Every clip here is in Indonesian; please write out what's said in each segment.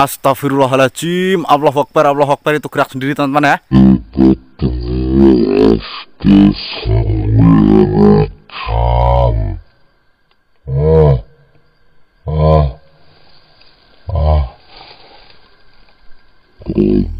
Astagfirullahaladzim Allah Akbar Allah Akbar itu gerak sendiri teman-teman ya Oh. Mm -hmm.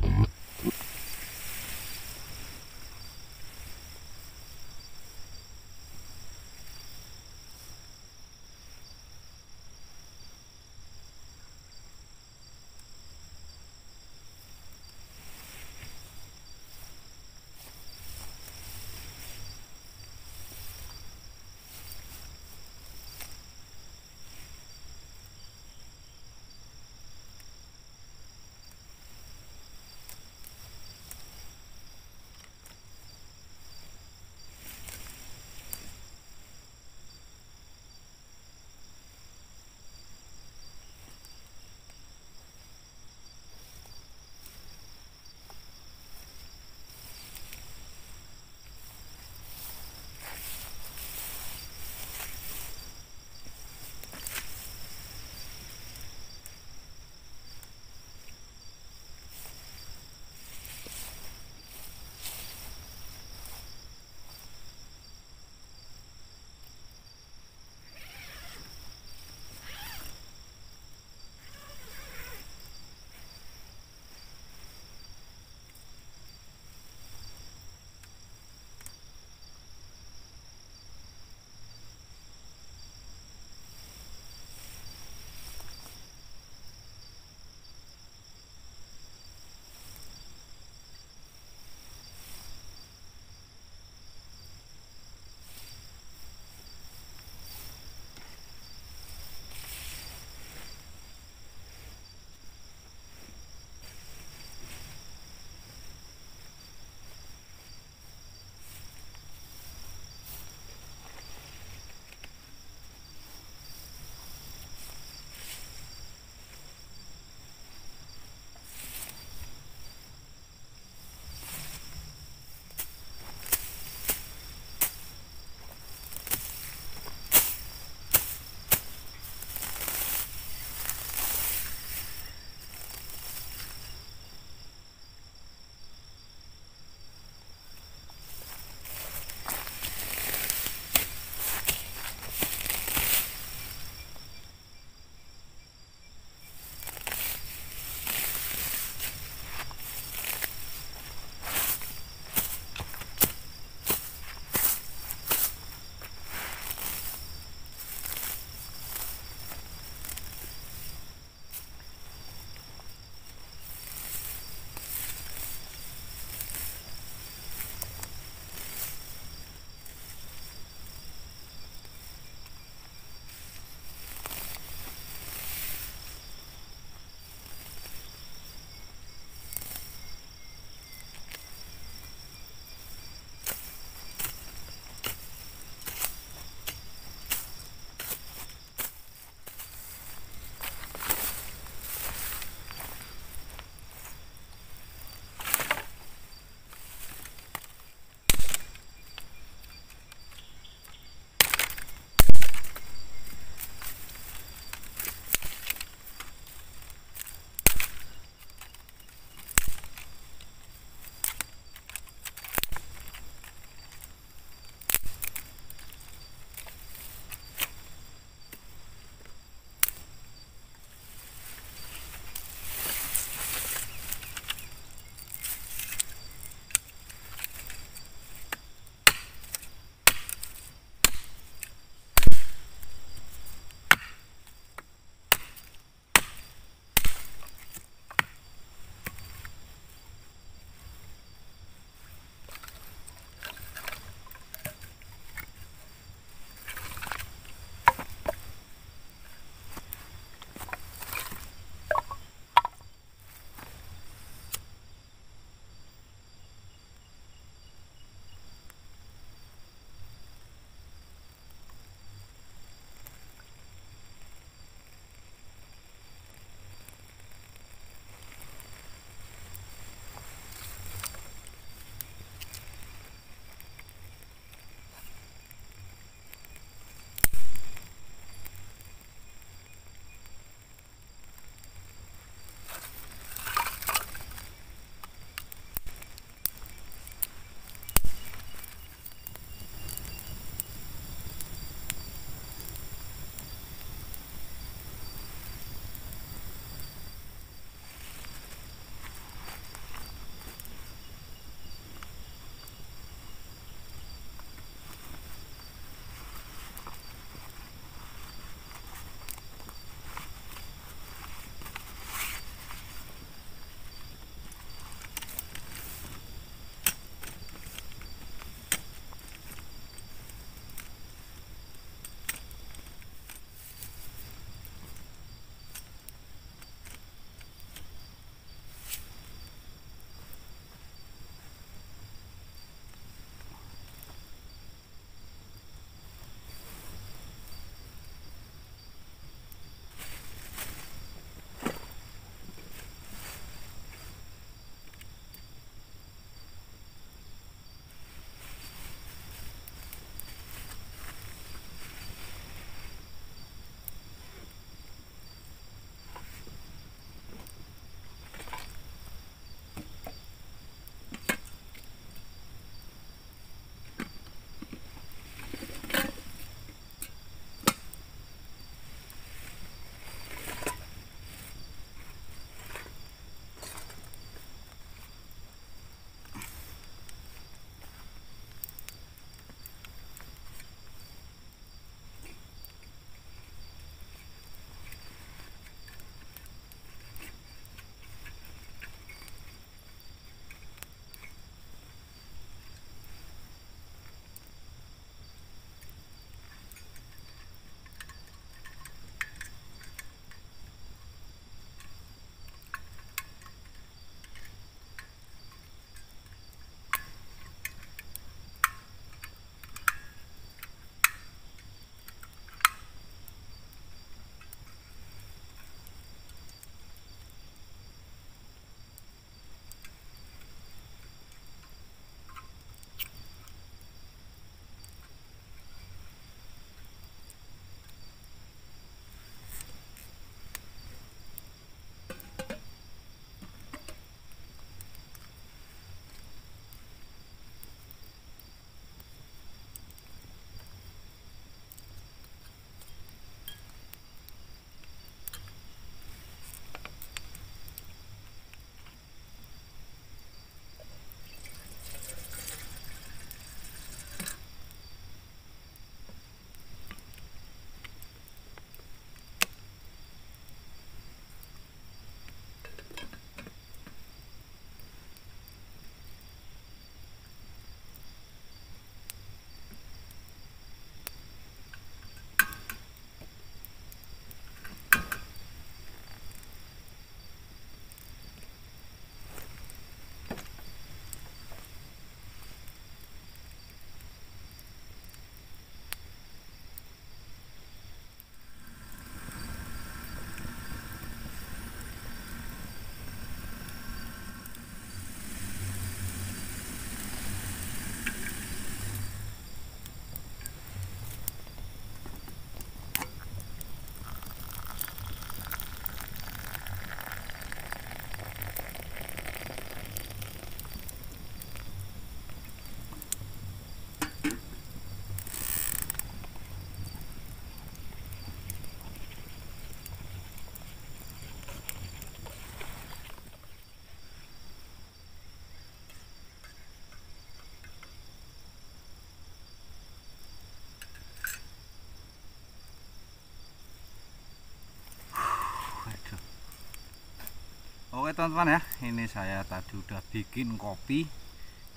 Oke teman-teman ya, ini saya tadi udah bikin kopi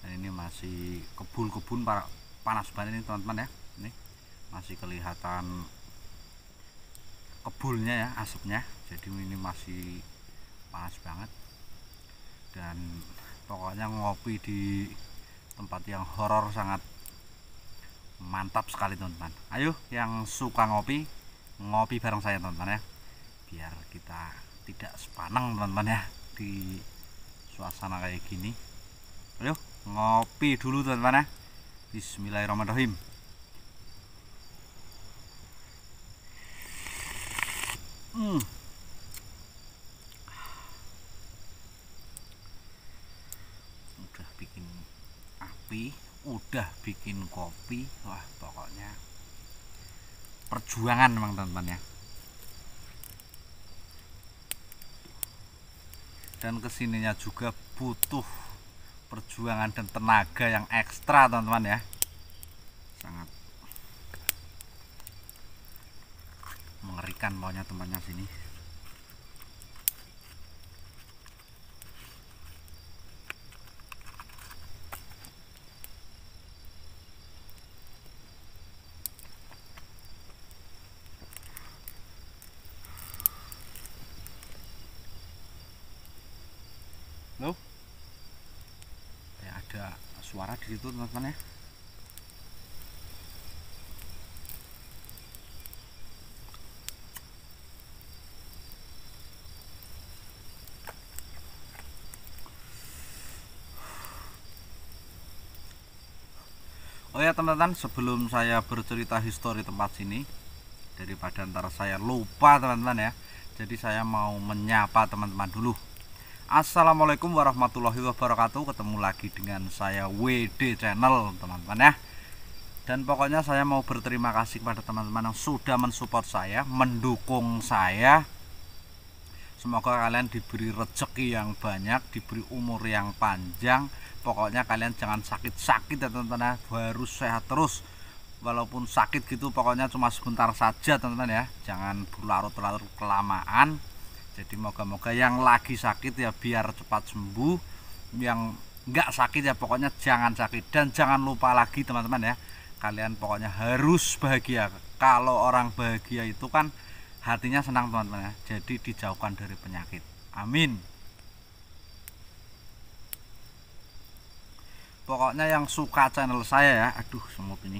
dan ini masih kebun-kebun panas banget ini teman-teman ya. Ini masih kelihatan kebulnya ya asapnya. Jadi ini masih panas banget. Dan pokoknya ngopi di tempat yang horor sangat mantap sekali teman-teman. Ayo yang suka ngopi, ngopi bareng saya teman-teman ya. Biar kita tidak sepaneng teman-teman ya di suasana kayak gini ayo ngopi dulu teman-teman ya bismillahirrahmanirrahim hmm. udah bikin api udah bikin kopi wah pokoknya perjuangan memang teman-teman ya dan kesininya juga butuh perjuangan dan tenaga yang ekstra teman-teman ya sangat mengerikan maunya temannya sini teman-teman ya Oh ya teman-teman sebelum saya bercerita histori tempat sini Daripada antara saya lupa teman-teman ya Jadi saya mau menyapa teman-teman dulu Assalamualaikum warahmatullahi wabarakatuh Ketemu lagi dengan saya WD Channel teman-teman ya Dan pokoknya saya mau berterima kasih kepada teman-teman yang sudah mensupport saya Mendukung saya Semoga kalian diberi rezeki yang banyak Diberi umur yang panjang Pokoknya kalian jangan sakit-sakit ya teman-teman ya Baru sehat terus Walaupun sakit gitu pokoknya cuma sebentar saja teman-teman ya Jangan berlarut-larut kelamaan jadi moga-moga yang lagi sakit ya biar cepat sembuh yang nggak sakit ya pokoknya jangan sakit dan jangan lupa lagi teman-teman ya kalian pokoknya harus bahagia kalau orang bahagia itu kan hatinya senang teman-teman ya jadi dijauhkan dari penyakit amin pokoknya yang suka channel saya ya aduh semut ini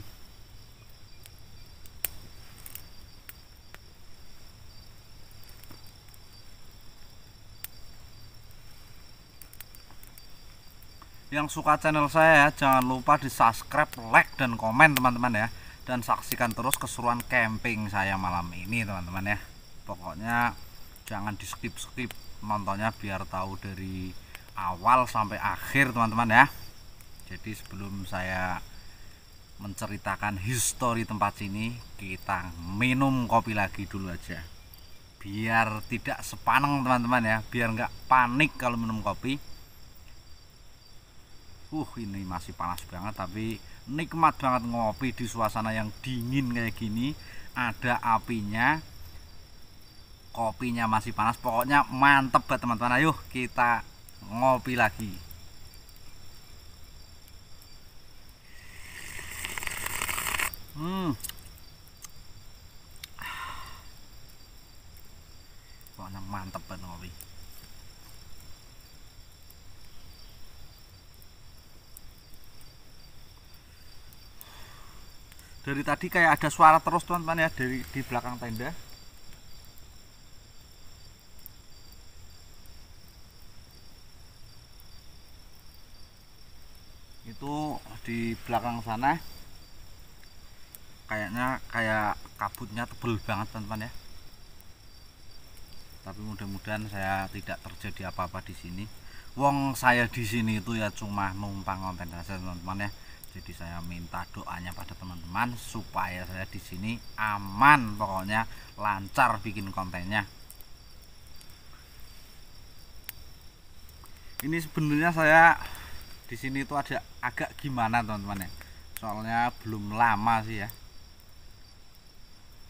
yang suka channel saya jangan lupa di subscribe like dan komen teman-teman ya dan saksikan terus keseruan camping saya malam ini teman-teman ya pokoknya jangan di skip skip nontonnya biar tahu dari awal sampai akhir teman-teman ya jadi sebelum saya menceritakan histori tempat sini kita minum kopi lagi dulu aja biar tidak sepaneng teman-teman ya biar nggak panik kalau minum kopi uh ini masih panas banget tapi nikmat banget ngopi di suasana yang dingin kayak gini ada apinya kopinya masih panas pokoknya mantep banget teman-teman ayo kita ngopi lagi hmm dari tadi kayak ada suara terus teman-teman ya dari di belakang tenda itu di belakang sana kayaknya kayak kabutnya tebel banget teman-teman ya tapi mudah-mudahan saya tidak terjadi apa-apa di sini wong saya di sini itu ya cuma numpang konten saja teman-teman ya jadi saya minta doanya pada teman-teman supaya saya di sini aman pokoknya lancar bikin kontennya ini sebenarnya saya di sini itu ada agak gimana teman-teman ya soalnya belum lama sih ya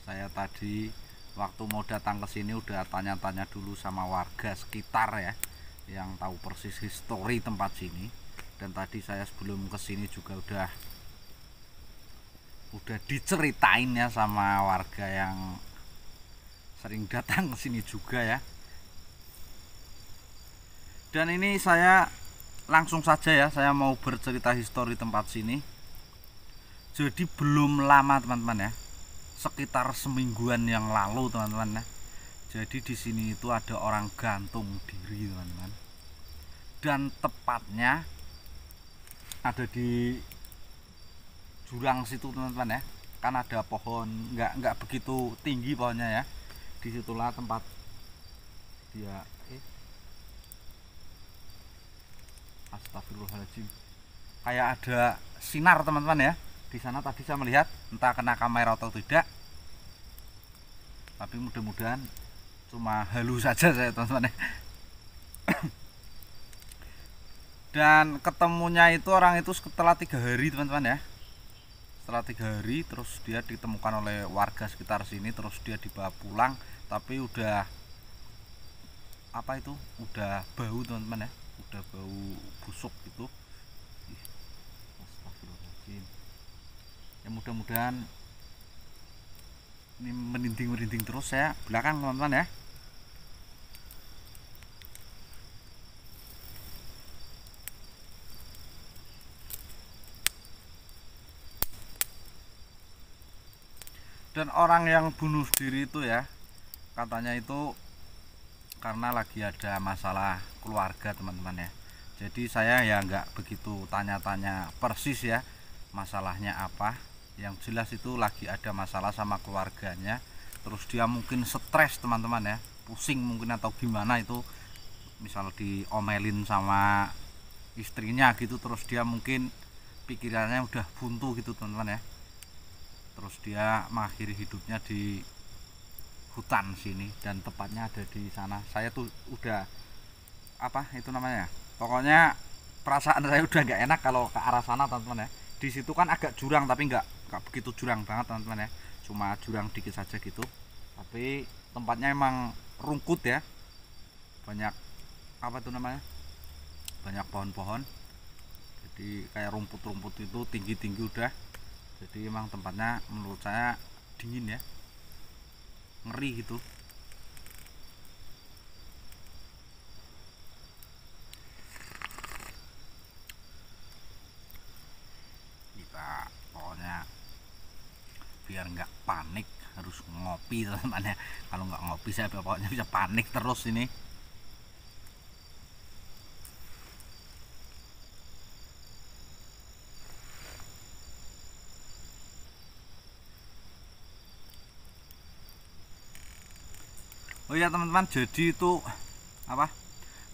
saya tadi waktu mau datang ke sini udah tanya-tanya dulu sama warga sekitar ya yang tahu persis histori tempat sini dan tadi saya sebelum kesini juga udah udah diceritain ya sama warga yang sering datang ke sini juga ya dan ini saya langsung saja ya saya mau bercerita histori tempat sini jadi belum lama teman-teman ya sekitar semingguan yang lalu teman-teman ya jadi di sini itu ada orang gantung diri teman-teman dan tepatnya ada di jurang situ teman-teman ya kan ada pohon nggak nggak begitu tinggi pohonnya ya disitulah tempat dia eh. astagfirullahaladzim kayak ada sinar teman-teman ya di sana tadi saya melihat entah kena kamera atau tidak tapi mudah-mudahan cuma halus saja saya teman-teman ya dan ketemunya itu orang itu setelah tiga hari teman-teman ya setelah tiga hari terus dia ditemukan oleh warga sekitar sini terus dia dibawa pulang tapi udah apa itu udah bau teman-teman ya udah bau busuk gitu ya mudah-mudahan ini merinding-merinding terus ya belakang teman-teman ya dan orang yang bunuh diri itu ya katanya itu karena lagi ada masalah keluarga teman-teman ya jadi saya ya nggak begitu tanya-tanya persis ya masalahnya apa yang jelas itu lagi ada masalah sama keluarganya terus dia mungkin stres teman-teman ya pusing mungkin atau gimana itu misal diomelin sama istrinya gitu terus dia mungkin pikirannya udah buntu gitu teman-teman ya terus dia mengakhiri hidupnya di hutan sini dan tepatnya ada di sana saya tuh udah apa itu namanya ya? pokoknya perasaan saya udah nggak enak kalau ke arah sana teman-teman ya di situ kan agak jurang tapi nggak nggak begitu jurang banget teman-teman ya cuma jurang dikit saja gitu tapi tempatnya emang rungkut ya banyak apa tuh namanya banyak pohon-pohon jadi kayak rumput-rumput itu tinggi-tinggi udah jadi emang tempatnya menurut saya dingin ya ngeri gitu kita pokoknya biar nggak panik harus ngopi teman-teman ya kalau nggak ngopi saya pokoknya bisa panik terus ini oh ya teman-teman jadi itu apa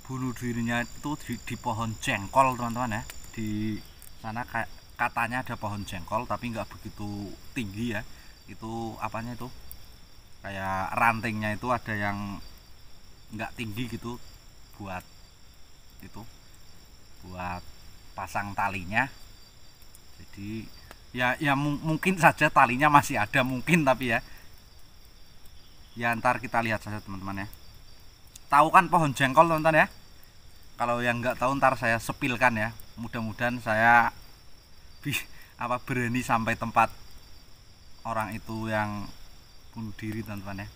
bunuh dirinya itu di, di pohon jengkol teman-teman ya di sana katanya ada pohon jengkol tapi nggak begitu tinggi ya itu apanya itu kayak rantingnya itu ada yang nggak tinggi gitu buat itu buat pasang talinya jadi ya ya mungkin saja talinya masih ada mungkin tapi ya ya ntar kita lihat saja teman-teman ya tahu kan pohon jengkol teman-teman ya kalau yang nggak tahu ntar saya sepilkan ya mudah-mudahan saya apa berani sampai tempat orang itu yang bunuh diri teman-teman ya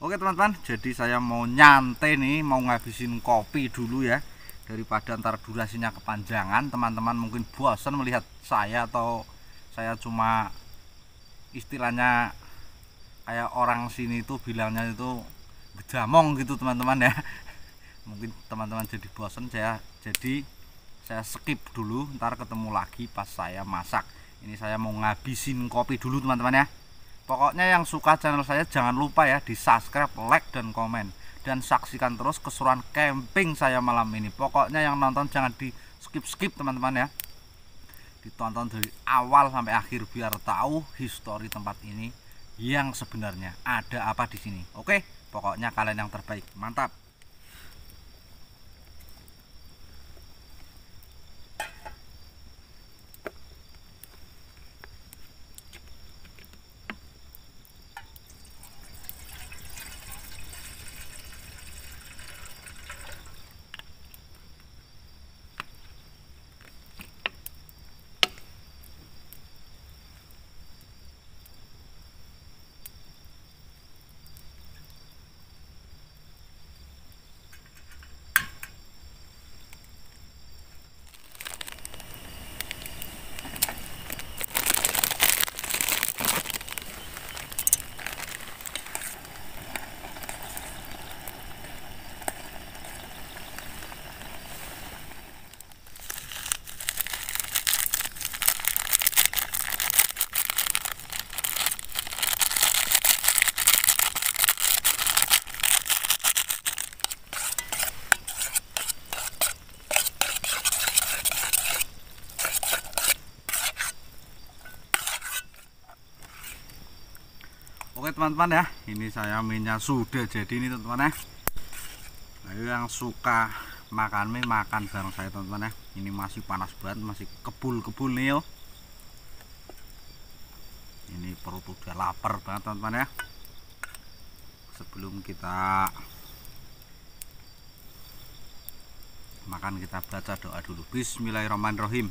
oke teman-teman jadi saya mau nyantai nih mau ngabisin kopi dulu ya daripada ntar durasinya kepanjangan teman-teman mungkin bosan melihat saya atau saya cuma istilahnya kayak orang sini itu bilangnya itu gejamong gitu teman-teman ya mungkin teman-teman jadi bosen saya jadi saya skip dulu ntar ketemu lagi pas saya masak ini saya mau ngabisin kopi dulu teman-teman ya pokoknya yang suka channel saya jangan lupa ya di subscribe like dan komen dan saksikan terus keseruan camping saya malam ini pokoknya yang nonton jangan di skip-skip teman-teman ya ditonton dari awal sampai akhir biar tahu histori tempat ini yang sebenarnya ada apa di sini. Oke, pokoknya kalian yang terbaik. Mantap. teman-teman ya ini saya minyak sudah jadi ini teman-teman ya Ayo yang suka makan mie makan bareng saya teman-teman ya ini masih panas banget masih kebul-kebul nih yo ini perut udah lapar banget teman-teman ya sebelum kita makan kita baca doa dulu Bismillahirrahmanirrahim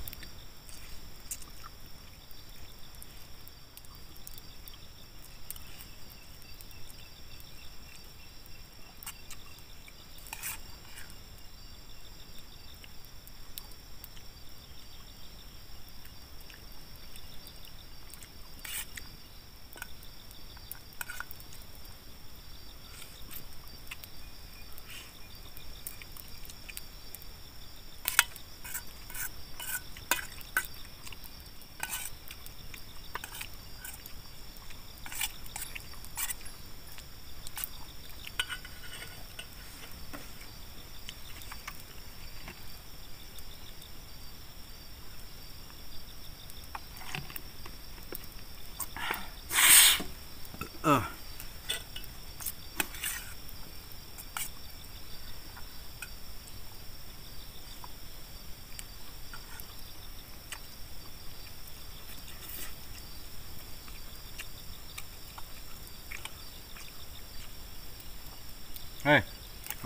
Hei,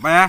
apa ya?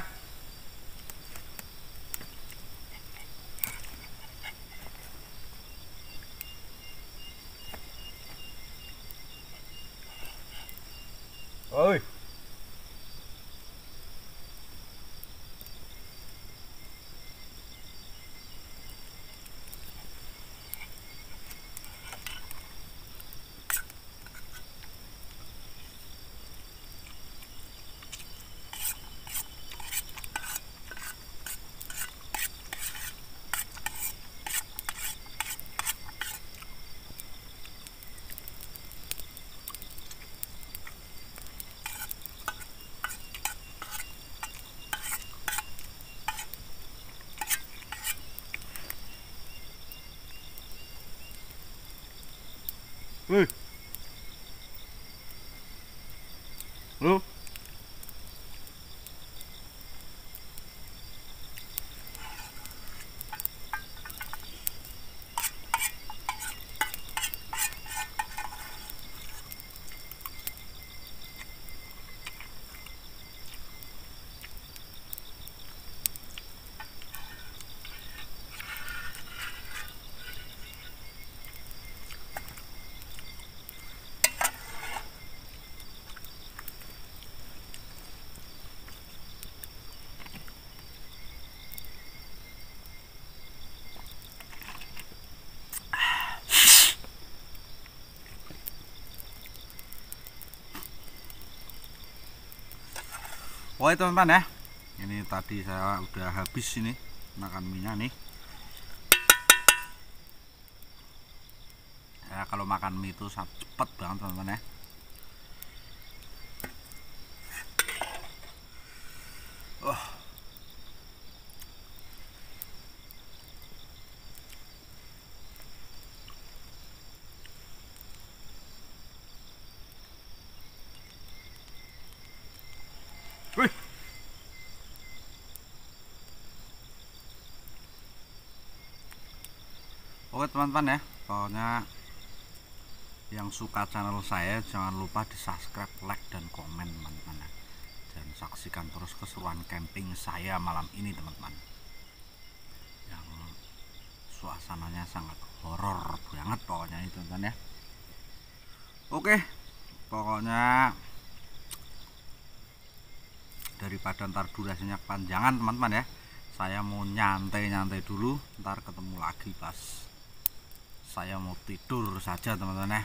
Hey. Oke teman-teman ya Ini tadi saya udah habis ini Makan minyak nih ya, Kalau makan mie itu cepet banget teman-teman ya Oke teman-teman ya Pokoknya Yang suka channel saya Jangan lupa di subscribe, like, dan komen teman-teman ya. Dan saksikan terus keseruan camping saya malam ini teman-teman Yang Suasananya sangat horor banget Pokoknya itu teman-teman ya Oke Pokoknya Daripada ntar durasinya panjangan teman-teman ya saya mau nyantai-nyantai dulu ntar ketemu lagi pas saya mau tidur saja teman-teman ya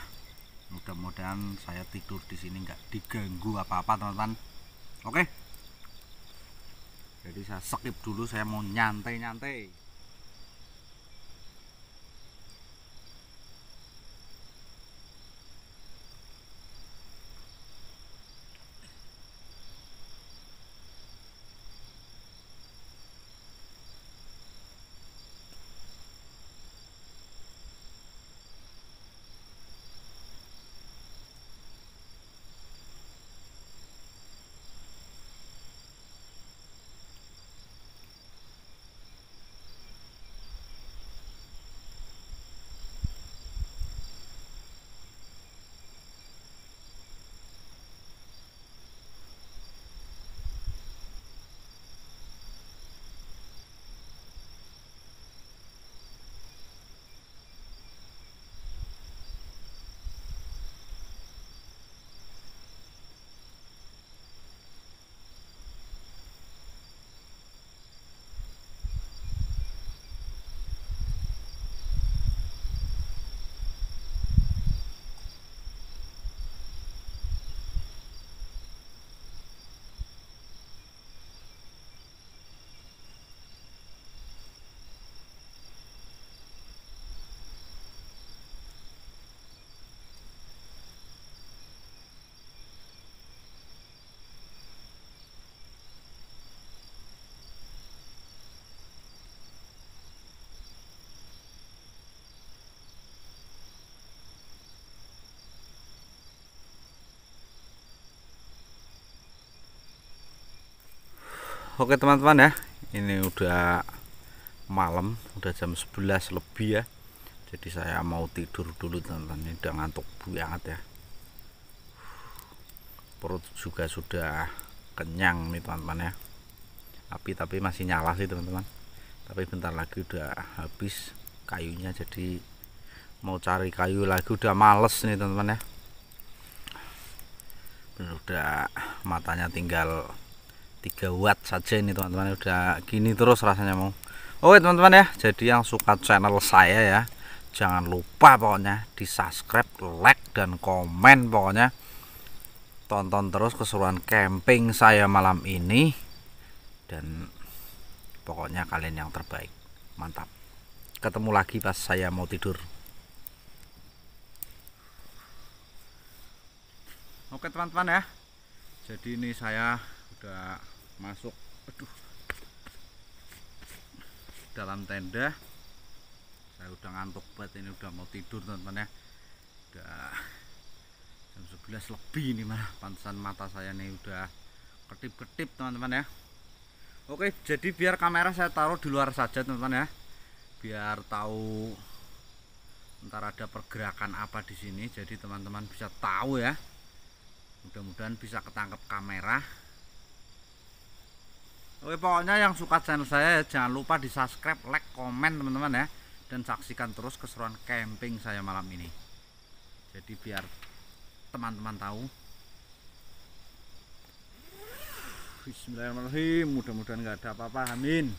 mudah-mudahan saya tidur di sini nggak diganggu apa-apa teman-teman oke jadi saya skip dulu saya mau nyantai-nyantai oke teman-teman ya ini udah malam udah jam 11 lebih ya jadi saya mau tidur dulu teman-teman ini udah ngantuk banget ya perut juga sudah kenyang nih teman-teman ya api tapi masih nyala sih teman-teman tapi bentar lagi udah habis kayunya jadi mau cari kayu lagi udah males nih teman-teman ya udah matanya tinggal 3 watt saja ini teman-teman udah gini terus rasanya mau oke teman-teman ya jadi yang suka channel saya ya jangan lupa pokoknya di subscribe like dan komen pokoknya tonton terus keseruan camping saya malam ini dan pokoknya kalian yang terbaik mantap ketemu lagi pas saya mau tidur Oke teman-teman ya Jadi ini saya sudah masuk aduh dalam tenda saya udah ngantuk banget ini udah mau tidur teman-teman ya udah jam 11 lebih ini mah pantesan mata saya nih udah ketip-ketip teman-teman ya oke jadi biar kamera saya taruh di luar saja teman-teman ya biar tahu ntar ada pergerakan apa di sini jadi teman-teman bisa tahu ya mudah-mudahan bisa ketangkep kamera Oke pokoknya yang suka channel saya jangan lupa di subscribe, like, komen teman-teman ya dan saksikan terus keseruan camping saya malam ini. Jadi biar teman-teman tahu. Bismillahirrahmanirrahim. Mudah-mudahan nggak ada apa-apa. Amin.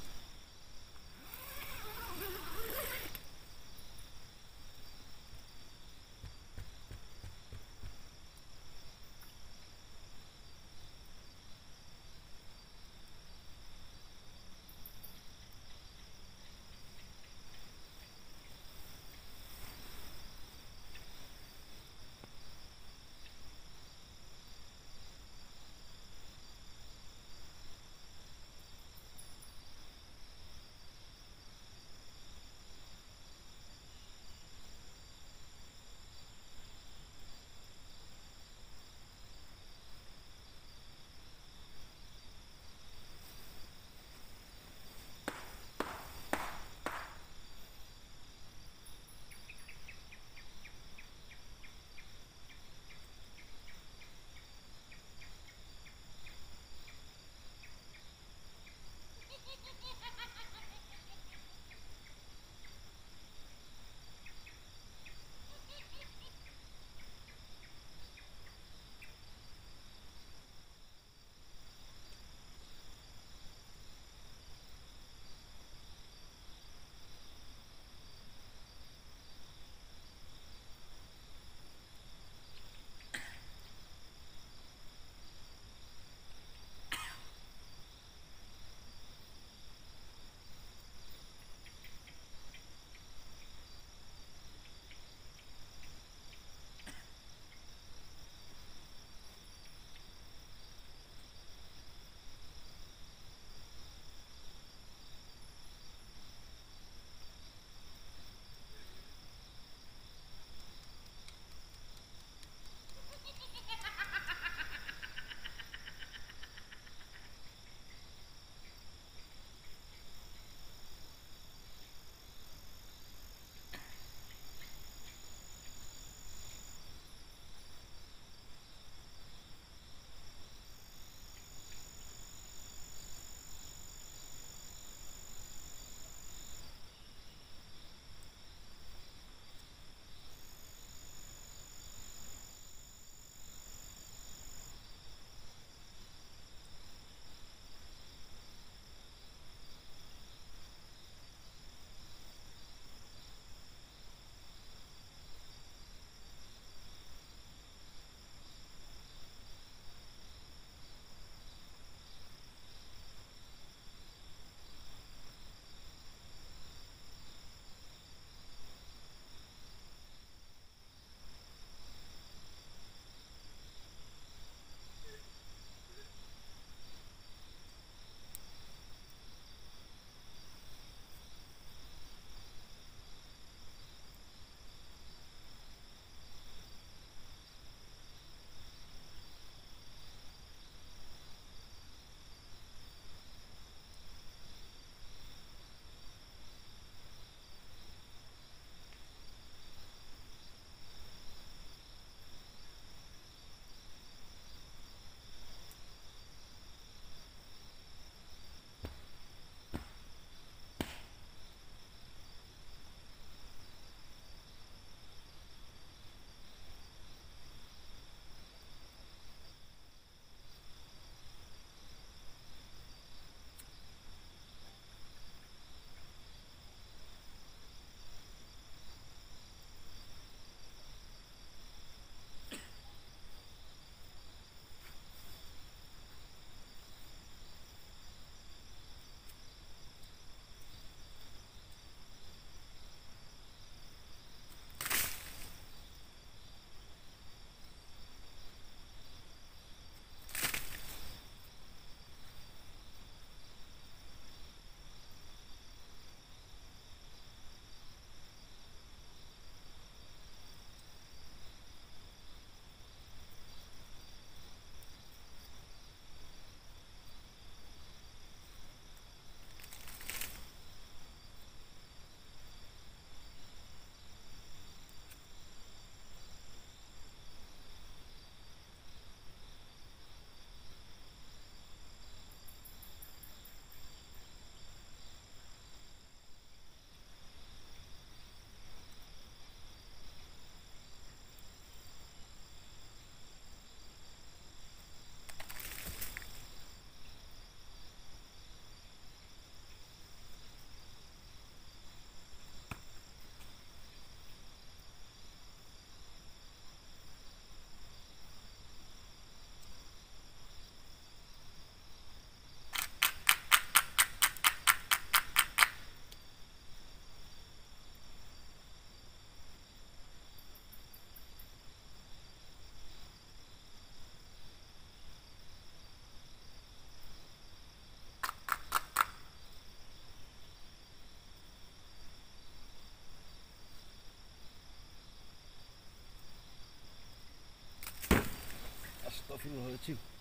一的，走。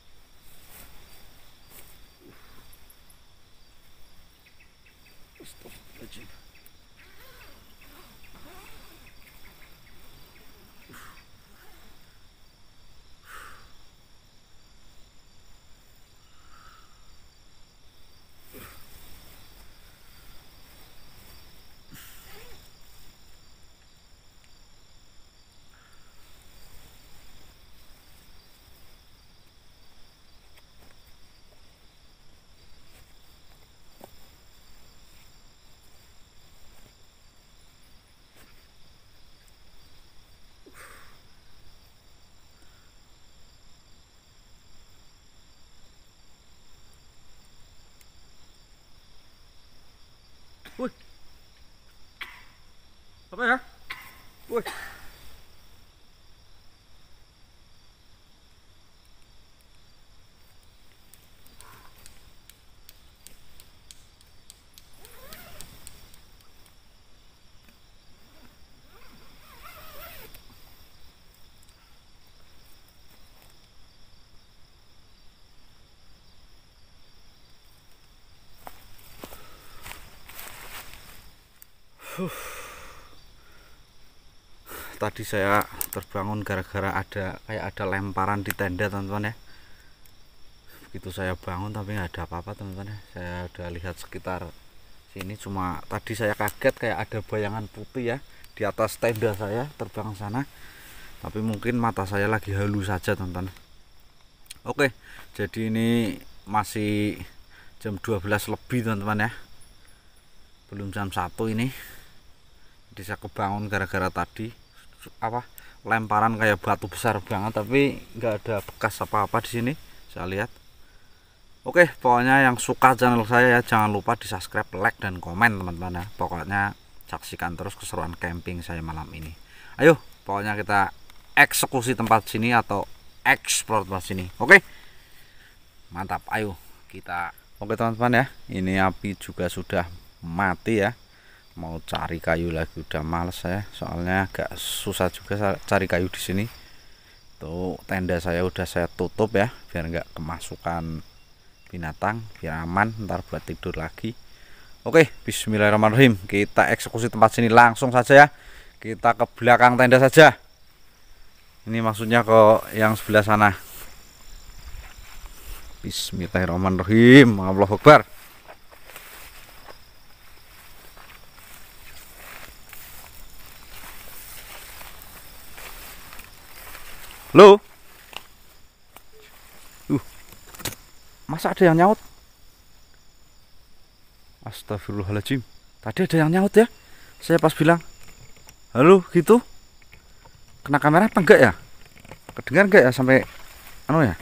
来いふう tadi saya terbangun gara-gara ada kayak ada lemparan di tenda teman-teman ya begitu saya bangun tapi nggak ada apa-apa teman-teman ya saya udah lihat sekitar sini cuma tadi saya kaget kayak ada bayangan putih ya di atas tenda saya terbang sana tapi mungkin mata saya lagi halus saja teman-teman oke jadi ini masih jam 12 lebih teman-teman ya belum jam satu ini Bisa kebangun gara-gara tadi apa lemparan kayak batu besar banget tapi nggak ada bekas apa-apa di sini saya lihat oke pokoknya yang suka channel saya ya jangan lupa di subscribe like dan komen teman-teman ya pokoknya saksikan terus keseruan camping saya malam ini ayo pokoknya kita eksekusi tempat sini atau explore tempat sini oke mantap ayo kita oke teman-teman ya ini api juga sudah mati ya mau cari kayu lagi udah males saya soalnya agak susah juga cari kayu di sini tuh tenda saya udah saya tutup ya biar nggak kemasukan binatang biar aman ntar buat tidur lagi oke bismillahirrahmanirrahim kita eksekusi tempat sini langsung saja ya kita ke belakang tenda saja ini maksudnya ke yang sebelah sana bismillahirrahmanirrahim Allah Akbar Lo. Uh. Masa ada yang nyaut? Astagfirullahaladzim. Tadi ada yang nyaut ya. Saya pas bilang, "Halo," gitu. Kena kamera apa enggak ya? Kedengar enggak ya sampai anu ya?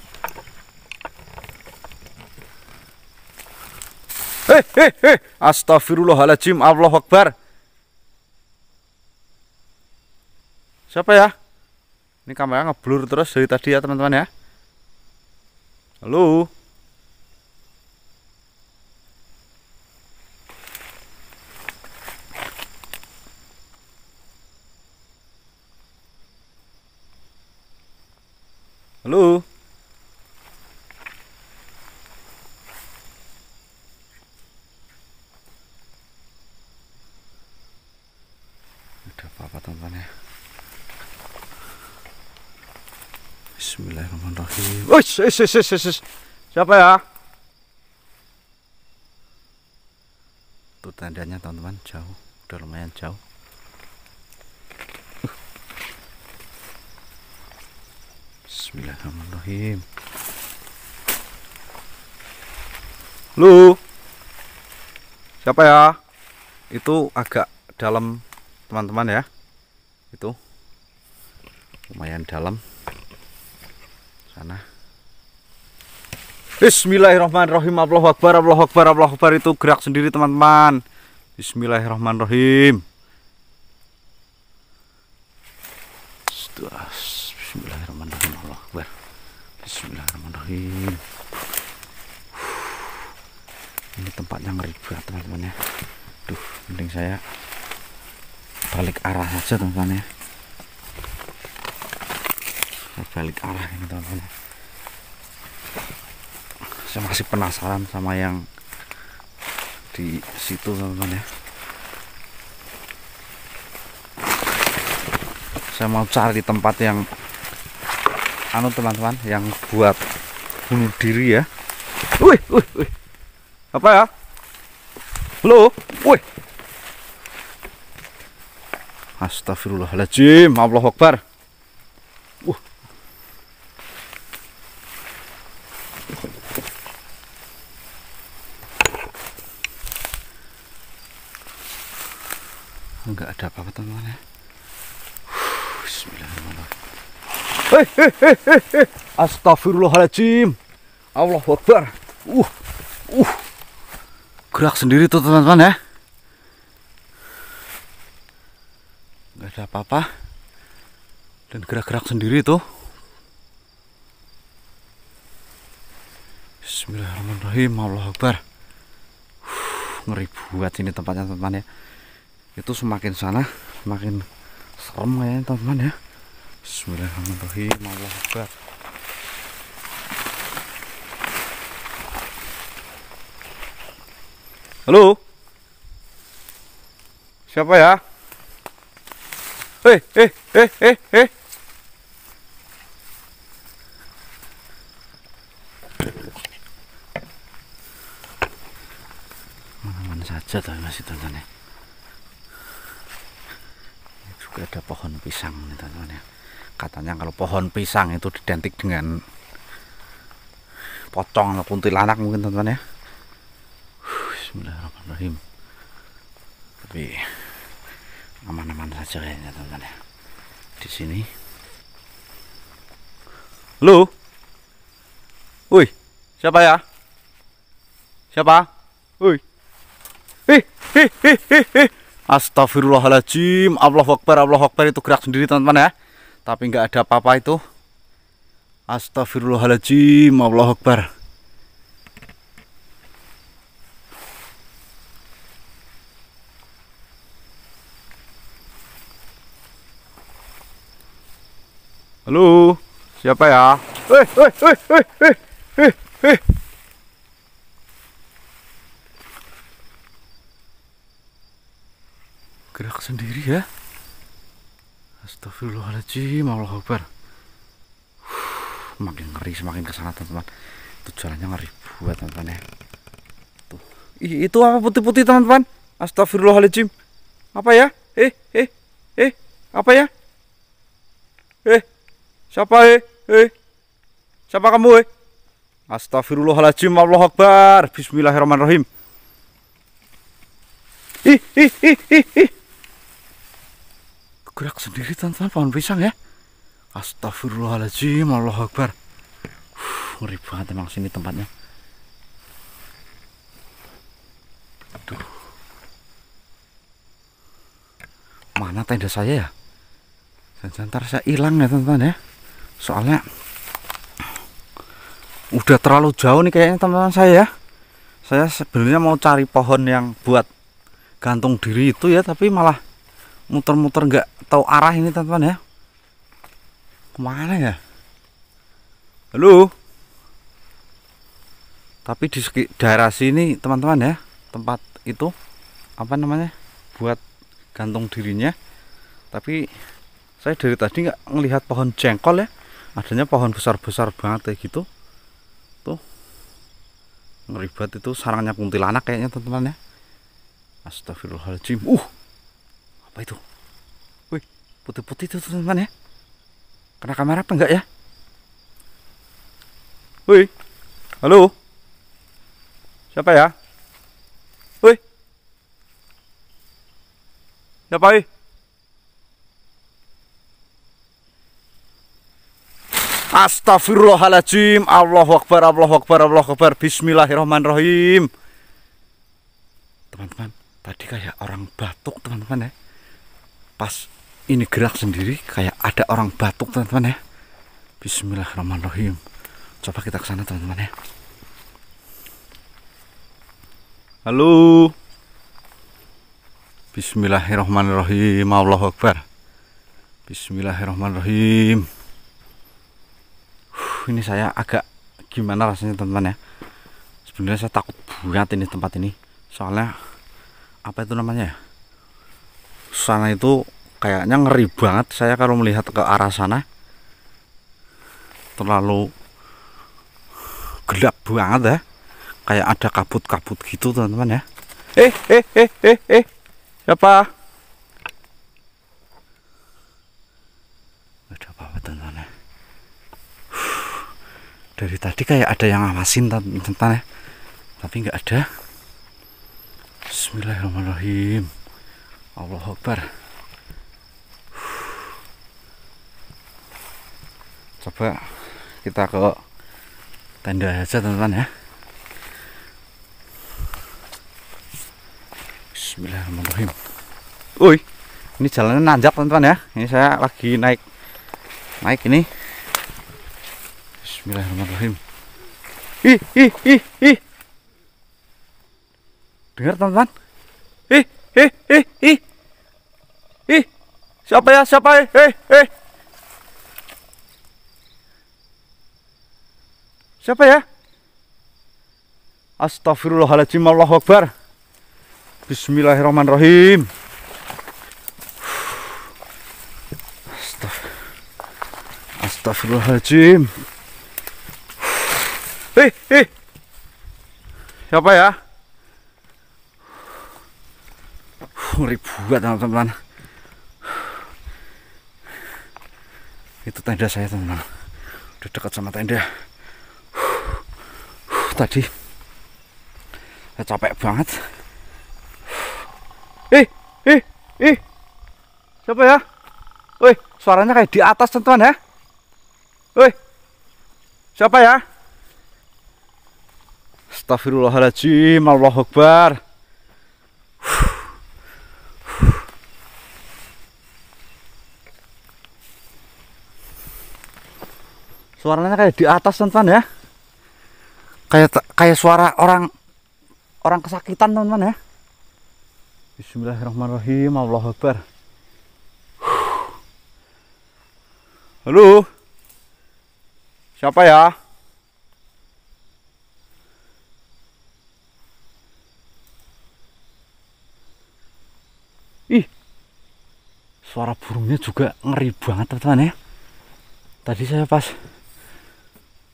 Hei, eh, eh, hei, eh. hei. Astagfirullahaladzim, Allah Akbar. Siapa ya? ini kamera ngeblur terus dari tadi ya teman-teman ya halo halo Uish, sis, sis, sis, sis. Siapa ya? Tuh tandanya teman-teman jauh, udah lumayan jauh. Bismillahirrahmanirrahim. Lu. Siapa ya? Itu agak dalam teman-teman ya. Itu lumayan dalam sana Bismillahirrahmanirrahim. Allahu akbar, Allahu akbar, Allahu akbar itu gerak sendiri, teman-teman. Bismillahirrahmanirrahim. Bismillahirrahmanirrahim. Allahu akbar. Bismillahirrahmanirrahim. Ini tempatnya ngeri banget, teman-teman ya. Duh, mending saya balik arah saja, teman-teman ya. balik arah ini, teman-teman. Ya saya masih penasaran sama yang di situ teman-teman ya saya mau cari tempat yang anu teman-teman yang buat bunuh diri ya wih wih wih apa ya halo wih Astagfirullahaladzim, Allah Akbar. Astagfirullahaladzim. Allah Akbar. Uh, uh. Gerak sendiri tuh teman-teman ya. Gak ada apa-apa. Dan gerak-gerak sendiri tuh. Bismillahirrahmanirrahim. Allah Akbar. ngeri buat ini tempatnya teman-teman ya. Itu semakin sana, semakin serem ya teman-teman ya. Bismillahirrahmanirrahim Allah Akbar Halo Siapa ya? Eh, eh, eh, eh, eh mana saja tapi masih ya Ini juga ada pohon pisang nih ya katanya kalau pohon pisang itu identik dengan pocong atau kuntilanak mungkin teman-teman ya Bismillahirrahmanirrahim tapi aman-aman saja kayaknya teman-teman ya di sini Lu. woi siapa ya siapa woi eh Astagfirullahaladzim Allah Akbar Allah Akbar itu gerak sendiri teman-teman ya tapi nggak ada apa-apa itu Astagfirullahaladzim Allah Akbar Halo, siapa ya? hei, eh, eh, hei, eh, hei, hei, hei, Gerak sendiri ya? Astagfirullahaladzim, Allah Akbar. makin ngeri semakin kesana teman-teman. Itu jalannya ngeri buat teman-teman ya. Tuh. itu apa putih-putih teman-teman? Astagfirullahaladzim. Apa ya? Eh, eh, eh, apa ya? Eh, siapa eh? Eh, siapa kamu eh? Astagfirullahaladzim, Allah Akbar. Bismillahirrahmanirrahim. Ih, ih, ih, ih, ih gerak sendiri teman pohon pisang ya astagfirullahaladzim Allah Akbar uh, ngeri banget emang sini tempatnya aduh mana tenda saya ya jangan saya hilang ya teman-teman ya soalnya udah terlalu jauh nih kayaknya teman-teman saya ya saya sebenarnya mau cari pohon yang buat gantung diri itu ya tapi malah muter-muter nggak -muter tahu arah ini teman-teman ya kemana ya halo tapi di daerah sini teman-teman ya tempat itu apa namanya buat gantung dirinya tapi saya dari tadi nggak melihat pohon jengkol ya adanya pohon besar-besar banget kayak gitu tuh ngeribat itu sarangnya kuntilanak kayaknya teman-teman ya astagfirullahaladzim uh apa itu? Wih, putih-putih itu teman-teman ya. Kena kamera apa enggak ya? Wih, halo? Siapa ya? Wih, siapa wih? Astagfirullahaladzim Allahu Akbar, Allahu Akbar, Allahu Akbar Bismillahirrahmanirrahim Teman-teman, tadi kayak orang batuk teman-teman ya pas ini gerak sendiri kayak ada orang batuk teman-teman ya Bismillahirrahmanirrahim coba kita kesana teman-teman ya halo Bismillahirrahmanirrahim Allah Akbar Bismillahirrahmanirrahim uh, ini saya agak gimana rasanya teman-teman ya sebenarnya saya takut banget ini tempat ini soalnya apa itu namanya ya sana itu kayaknya ngeri banget saya kalau melihat ke arah sana terlalu gelap banget ya kayak ada kabut-kabut gitu teman-teman ya eh eh eh eh eh siapa ada apa-apa teman-teman ya dari tadi kayak ada yang ngawasin teman-teman ya tapi nggak ada Bismillahirrahmanirrahim Allah Akbar coba kita ke tenda aja teman-teman ya Bismillahirrahmanirrahim Uy, ini jalannya nanjak teman-teman ya ini saya lagi naik naik ini Bismillahirrahmanirrahim ih ih ih ih dengar teman-teman ih eh, eh, eh. Eh, siapa ya? Siapa? Eh, eh, eh. Siapa ya? Astagfirullahaladzim, Allah Akbar. Bismillahirrahmanirrahim. Astagfirullahaladzim. Eh, eh. Siapa ya? ngeri teman-teman itu tenda saya teman-teman udah dekat sama tenda tadi saya capek banget eh eh eh siapa ya woi eh, suaranya kayak di atas teman-teman ya woi eh, siapa ya Astagfirullahaladzim Allah Akbar Suaranya kayak di atas teman-teman ya. Kayak kayak suara orang orang kesakitan teman-teman ya. Bismillahirrahmanirrahim. Allah Akbar. Halo. Siapa ya? Ih. Suara burungnya juga ngeri banget, teman-teman ya. Tadi saya pas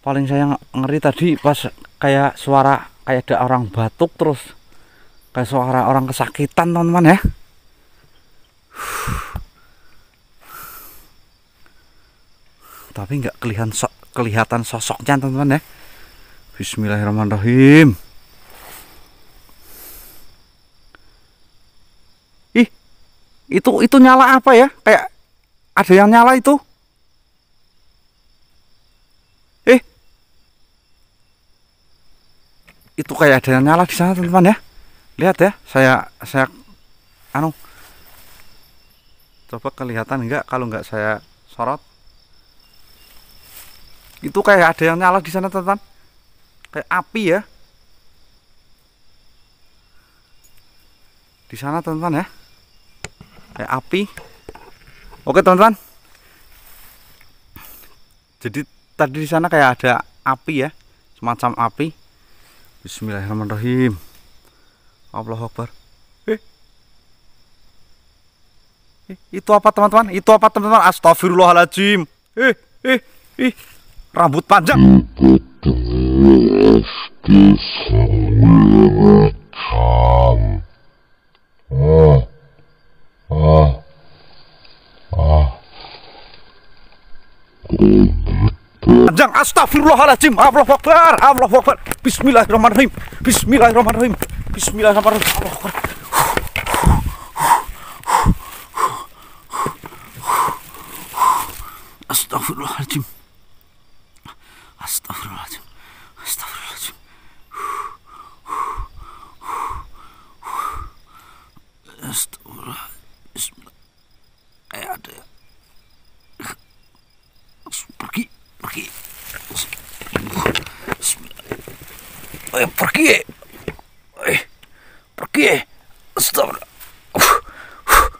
paling saya ngeri tadi pas kayak suara kayak ada orang batuk terus kayak suara orang kesakitan teman-teman ya tapi nggak kelihatan so kelihatan sosoknya teman-teman ya Bismillahirrahmanirrahim ih itu itu nyala apa ya kayak ada yang nyala itu itu kayak ada yang nyala di sana teman-teman ya lihat ya saya saya anu coba kelihatan enggak kalau enggak saya sorot itu kayak ada yang nyala di sana teman-teman kayak api ya di sana teman-teman ya kayak api oke teman-teman jadi tadi di sana kayak ada api ya semacam api Bismillahirrahmanirrahim. Allahu Akbar. Eh. eh. Itu apa teman-teman? Itu apa teman-teman? Astagfirullahaladzim. Eh, eh, eh. Rambut panjang. Ajang astagfirullahaladzim Allahu Akbar Allahu Akbar Bismillahirrahmanirrahim Bismillahirrahmanirrahim Bismillahirrahmanirrahim Allahu Akbar Astagfirullahaladzim Astagfirullahaladzim Astagfirullahaladzim Astagfirullah Bismillah Eh ada Langsung pergi pergi eh pergi eh pergi stop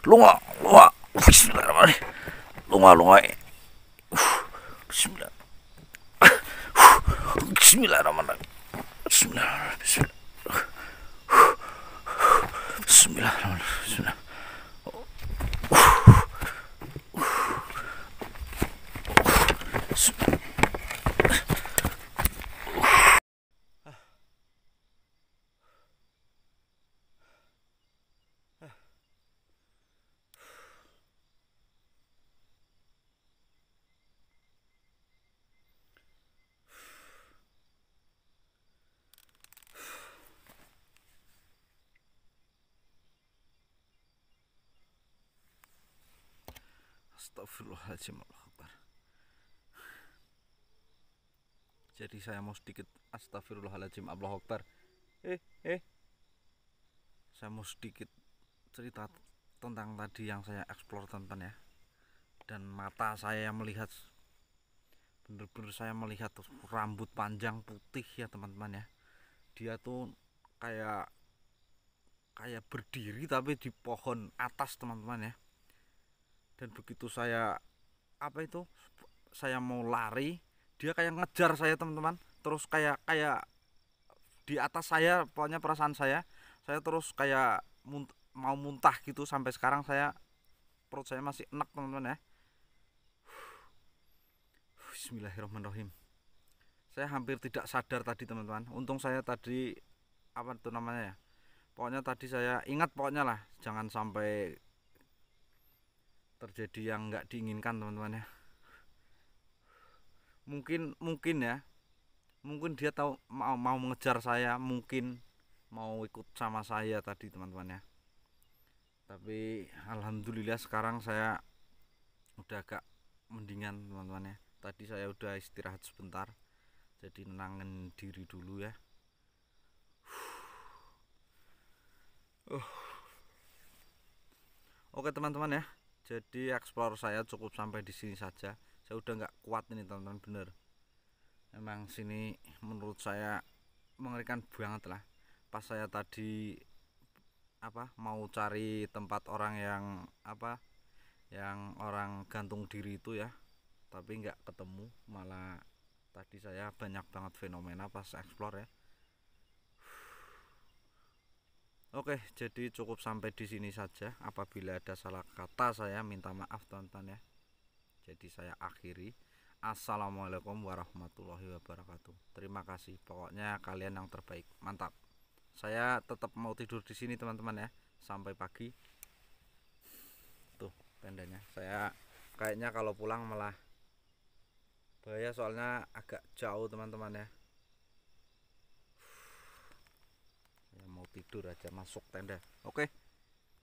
lunga lunga bismillahirrahmanirrahim lunga lunga bismillah bismillahirrahmanirrahim bismillah bismillah bismillahirrahmanirrahim bismillah Astagfirullahaladzim Allah Akbar Jadi saya mau sedikit Astagfirullahaladzim Allah Akbar Eh eh Saya mau sedikit cerita tentang tadi yang saya explore tonton ya Dan mata saya yang melihat Bener-bener saya melihat rambut panjang putih ya teman-teman ya Dia tuh kayak Kayak berdiri tapi di pohon atas teman-teman ya dan begitu saya apa itu saya mau lari dia kayak ngejar saya teman-teman terus kayak kayak di atas saya pokoknya perasaan saya saya terus kayak munt mau muntah gitu sampai sekarang saya perut saya masih enak teman-teman ya Bismillahirrahmanirrahim saya hampir tidak sadar tadi teman-teman untung saya tadi apa itu namanya ya pokoknya tadi saya ingat pokoknya lah jangan sampai terjadi yang nggak diinginkan teman-teman ya mungkin mungkin ya mungkin dia tahu mau mau mengejar saya mungkin mau ikut sama saya tadi teman-teman ya tapi alhamdulillah sekarang saya udah agak mendingan teman-teman ya tadi saya udah istirahat sebentar jadi nenangin diri dulu ya uh. oke teman-teman ya jadi explore saya cukup sampai di sini saja saya udah nggak kuat ini teman-teman bener memang sini menurut saya mengerikan banget lah pas saya tadi apa mau cari tempat orang yang apa yang orang gantung diri itu ya tapi nggak ketemu malah tadi saya banyak banget fenomena pas explore ya Oke, jadi cukup sampai di sini saja. Apabila ada salah kata saya minta maaf tonton ya. Jadi saya akhiri. Assalamualaikum warahmatullahi wabarakatuh. Terima kasih. Pokoknya kalian yang terbaik. Mantap. Saya tetap mau tidur di sini teman-teman ya sampai pagi. Tuh tendanya. Saya kayaknya kalau pulang malah bahaya soalnya agak jauh teman-teman ya. tidur aja masuk tenda oke okay?